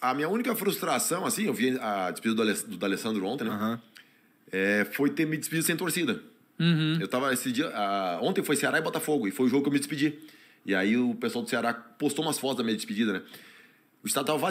A minha única frustração, assim, eu vi a despedida do Alessandro ontem, né? Uhum. É, foi ter me despedido sem torcida. Uhum. Eu tava esse dia. A, ontem foi Ceará e Botafogo, e foi o jogo que eu me despedi. E aí o pessoal do Ceará postou umas fotos da minha despedida, né? O estado tava